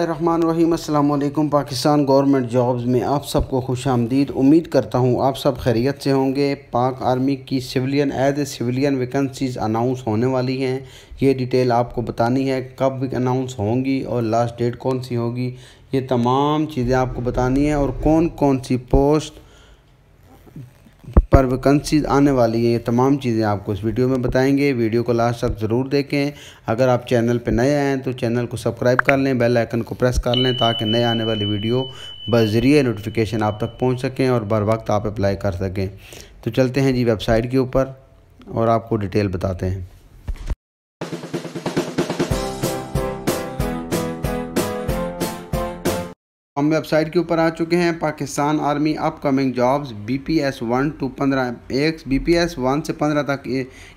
रहीम Pakistan government jobs में आप सबको खुश आमदीद उम्मीद करता हूँ आप सब खैरियत से होंगे पाक आर्मी की civilian as a civilian vacancies announce होने वाली हैं ये डिटेल आपको बतानी है कब अनाउंस होंगी और लास्ट डेट कौन सी होगी ये तमाम चीज़ें आपको बतानी है और कौन कौन सी पोस्ट पर वैकेंसीज आने वाली हैं ये तमाम चीज़ें आपको इस वीडियो में बताएंगे वीडियो को लास्ट तक ज़रूर देखें अगर आप चैनल पर नए आएँ तो चैनल को सब्सक्राइब कर लें बेल आइकन को प्रेस कर लें ताकि नए आने वाली वीडियो बजरिए नोटिफिकेशन आप तक पहुँच सकें और बर वक्त आप अप्लाई कर सकें तो चलते हैं जी वेबसाइट के ऊपर और आपको डिटेल बताते हैं हम वेबसाइट के ऊपर आ चुके हैं Pakistan army upcoming jobs B P S one to पंद्रह एक्स बी पी एस वन से पंद्रह तक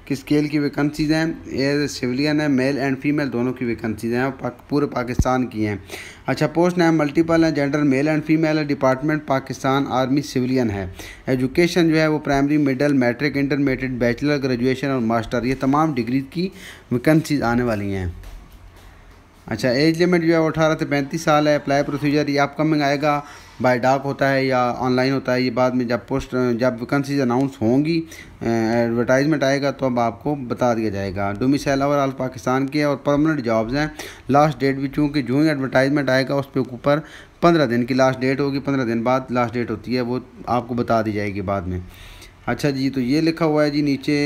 की स्केल की वैकेंसीज हैं एज सिविलियन है मेल एंड फीमेल दोनों की वैकेंसीज हैं पाक, पूरे पाकिस्तान की हैं अच्छा पोस्ट नाम मल्टीपल हैं जेंडर मेल एंड फीमेल है डिपार्टमेंट पाकिस्तान आर्मी सिविलियन है एजुकेशन जो है वो primary middle matric intermediate bachelor graduation और मास्टर ये तमाम डिग्री की वैकेंसीज आने वाली हैं अच्छा एज लिमिट जो है वो अठारह से पैंतीस साल है अप्लाई प्रोसीजर ये अपकमिंग आएगा बाय डाक होता है या ऑनलाइन होता है ये बाद में जब पोस्ट जब वैकेंसीज अनाउंस होंगी एडवर्टाइजमेंट आएगा तो अब आपको बता दिया जाएगा ओवर ओवरऑल पाकिस्तान के और परमानेंट जॉब्स हैं लास्ट डेट भी चूँकि जो ही एडवर्टाइजमेंट आएगा उस पर ऊपर पंद्रह दिन की लास्ट डेट होगी पंद्रह दिन बाद लास्ट डेट होती है वो आपको बता दी जाएगी बाद में अच्छा जी तो ये लिखा हुआ है जी नीचे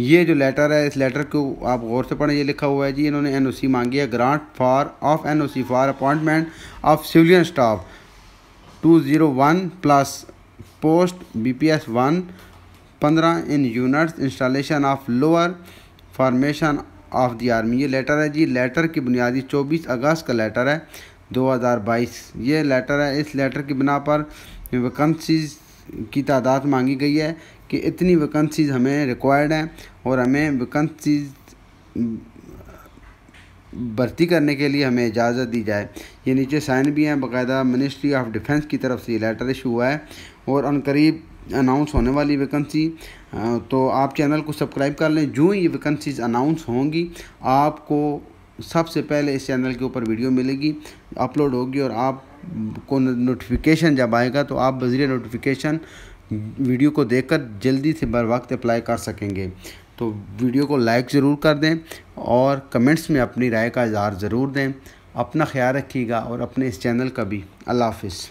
ये जो लेटर है इस लेटर को आप गौर से पढ़ें ये लिखा हुआ है जी इन्होंने एन ओ सी मांगी है grant for of N O C for appointment of civilian staff two zero one plus post B P S one पंद्रह in units installation of lower formation of the army ये letter है जी letter की बुनियादी चौबीस अगस्त का letter है 2022 ये लेटर है इस लेटर की बिना पर वैकन्सीज की तादाद मांगी गई है कि इतनी वैकेंसीज़ हमें रिक्वायर्ड हैं और हमें वैकेंसीज़ भर्ती करने के लिए हमें इजाज़त दी जाए ये नीचे साइन भी हैं बाकायदा मिनिस्ट्री ऑफ डिफेंस की तरफ से ये लेटर इशू हुआ है और अनकरीब अनाउंस होने वाली वैकेंसी तो आप चैनल को सब्सक्राइब कर लें जो ही ये वैकेंसीज अनाउंस होंगी आपको सबसे पहले इस चैनल के ऊपर वीडियो मिलेगी अपलोड होगी और आप को नोटिफिकेशन जब आएगा तो आप बजरिया नोटिफिकेशन वीडियो को देखकर जल्दी से बर वक्त अप्लाई कर सकेंगे तो वीडियो को लाइक ज़रूर कर दें और कमेंट्स में अपनी राय का इजहार ज़रूर दें अपना ख्याल रखिएगा और अपने इस चैनल का भी अल्लाह हाफिज़